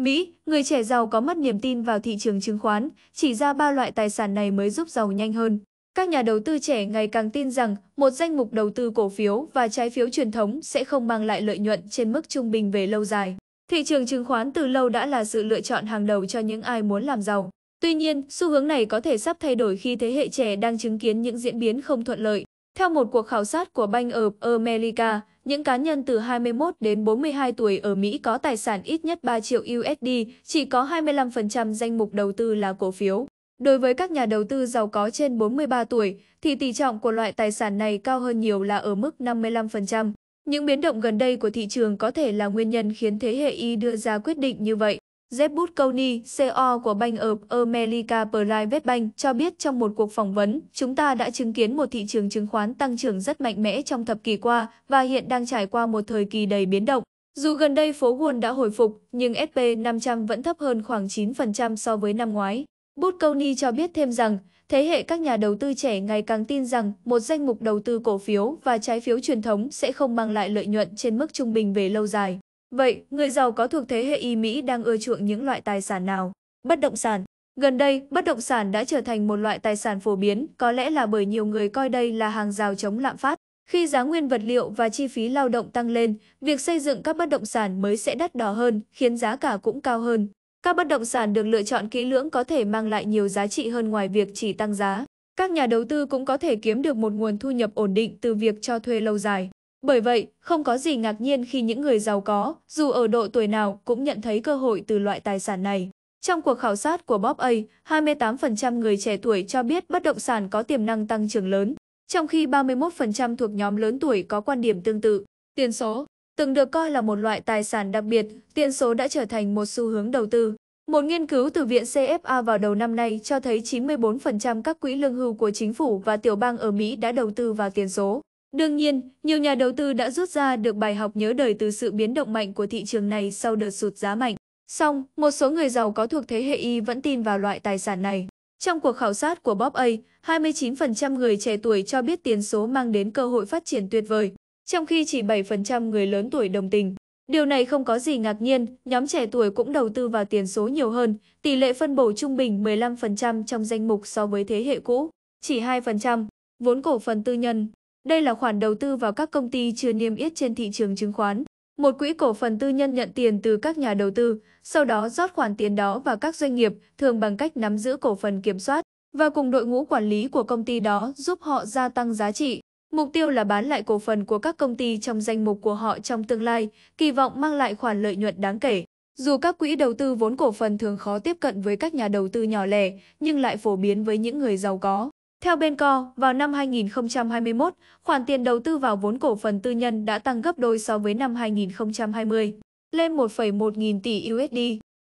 Mỹ, người trẻ giàu có mất niềm tin vào thị trường chứng khoán, chỉ ra ba loại tài sản này mới giúp giàu nhanh hơn. Các nhà đầu tư trẻ ngày càng tin rằng một danh mục đầu tư cổ phiếu và trái phiếu truyền thống sẽ không mang lại lợi nhuận trên mức trung bình về lâu dài. Thị trường chứng khoán từ lâu đã là sự lựa chọn hàng đầu cho những ai muốn làm giàu. Tuy nhiên, xu hướng này có thể sắp thay đổi khi thế hệ trẻ đang chứng kiến những diễn biến không thuận lợi. Theo một cuộc khảo sát của Bank of America, những cá nhân từ 21 đến 42 tuổi ở Mỹ có tài sản ít nhất 3 triệu USD, chỉ có 25% danh mục đầu tư là cổ phiếu. Đối với các nhà đầu tư giàu có trên 43 tuổi, thì tỷ trọng của loại tài sản này cao hơn nhiều là ở mức 55%. Những biến động gần đây của thị trường có thể là nguyên nhân khiến thế hệ Y đưa ra quyết định như vậy. Zebut Kony, CEO của Bank of America Private Bank, cho biết trong một cuộc phỏng vấn, chúng ta đã chứng kiến một thị trường chứng khoán tăng trưởng rất mạnh mẽ trong thập kỷ qua và hiện đang trải qua một thời kỳ đầy biến động. Dù gần đây phố Wall đã hồi phục, nhưng SP500 vẫn thấp hơn khoảng 9% so với năm ngoái. Butkoni cho biết thêm rằng, thế hệ các nhà đầu tư trẻ ngày càng tin rằng một danh mục đầu tư cổ phiếu và trái phiếu truyền thống sẽ không mang lại lợi nhuận trên mức trung bình về lâu dài. Vậy, người giàu có thuộc thế hệ Y Mỹ đang ưa chuộng những loại tài sản nào? Bất động sản Gần đây, bất động sản đã trở thành một loại tài sản phổ biến, có lẽ là bởi nhiều người coi đây là hàng rào chống lạm phát. Khi giá nguyên vật liệu và chi phí lao động tăng lên, việc xây dựng các bất động sản mới sẽ đắt đỏ hơn, khiến giá cả cũng cao hơn. Các bất động sản được lựa chọn kỹ lưỡng có thể mang lại nhiều giá trị hơn ngoài việc chỉ tăng giá. Các nhà đầu tư cũng có thể kiếm được một nguồn thu nhập ổn định từ việc cho thuê lâu dài. Bởi vậy, không có gì ngạc nhiên khi những người giàu có, dù ở độ tuổi nào, cũng nhận thấy cơ hội từ loại tài sản này. Trong cuộc khảo sát của Bob A, 28% người trẻ tuổi cho biết bất động sản có tiềm năng tăng trưởng lớn, trong khi 31% thuộc nhóm lớn tuổi có quan điểm tương tự. Tiền số Từng được coi là một loại tài sản đặc biệt, tiền số đã trở thành một xu hướng đầu tư. Một nghiên cứu từ viện CFA vào đầu năm nay cho thấy 94% các quỹ lương hưu của chính phủ và tiểu bang ở Mỹ đã đầu tư vào tiền số. Đương nhiên, nhiều nhà đầu tư đã rút ra được bài học nhớ đời từ sự biến động mạnh của thị trường này sau đợt sụt giá mạnh. Song, một số người giàu có thuộc thế hệ Y vẫn tin vào loại tài sản này. Trong cuộc khảo sát của Bob A, 29% người trẻ tuổi cho biết tiền số mang đến cơ hội phát triển tuyệt vời, trong khi chỉ 7% người lớn tuổi đồng tình. Điều này không có gì ngạc nhiên, nhóm trẻ tuổi cũng đầu tư vào tiền số nhiều hơn, tỷ lệ phân bổ trung bình 15% trong danh mục so với thế hệ cũ, chỉ 2%, vốn cổ phần tư nhân. Đây là khoản đầu tư vào các công ty chưa niêm yết trên thị trường chứng khoán. Một quỹ cổ phần tư nhân nhận tiền từ các nhà đầu tư, sau đó rót khoản tiền đó vào các doanh nghiệp, thường bằng cách nắm giữ cổ phần kiểm soát và cùng đội ngũ quản lý của công ty đó giúp họ gia tăng giá trị. Mục tiêu là bán lại cổ phần của các công ty trong danh mục của họ trong tương lai, kỳ vọng mang lại khoản lợi nhuận đáng kể. Dù các quỹ đầu tư vốn cổ phần thường khó tiếp cận với các nhà đầu tư nhỏ lẻ, nhưng lại phổ biến với những người giàu có. Theo bên co, vào năm 2021, khoản tiền đầu tư vào vốn cổ phần tư nhân đã tăng gấp đôi so với năm 2020, lên 1,1 nghìn tỷ USD.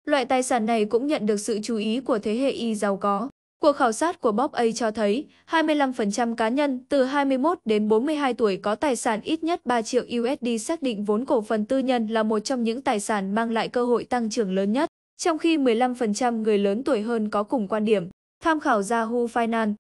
Loại tài sản này cũng nhận được sự chú ý của thế hệ Y giàu có. Cuộc khảo sát của Bob A cho thấy 25% cá nhân từ 21 đến 42 tuổi có tài sản ít nhất 3 triệu USD xác định vốn cổ phần tư nhân là một trong những tài sản mang lại cơ hội tăng trưởng lớn nhất, trong khi 15% người lớn tuổi hơn có cùng quan điểm. Tham khảo Yahoo Finance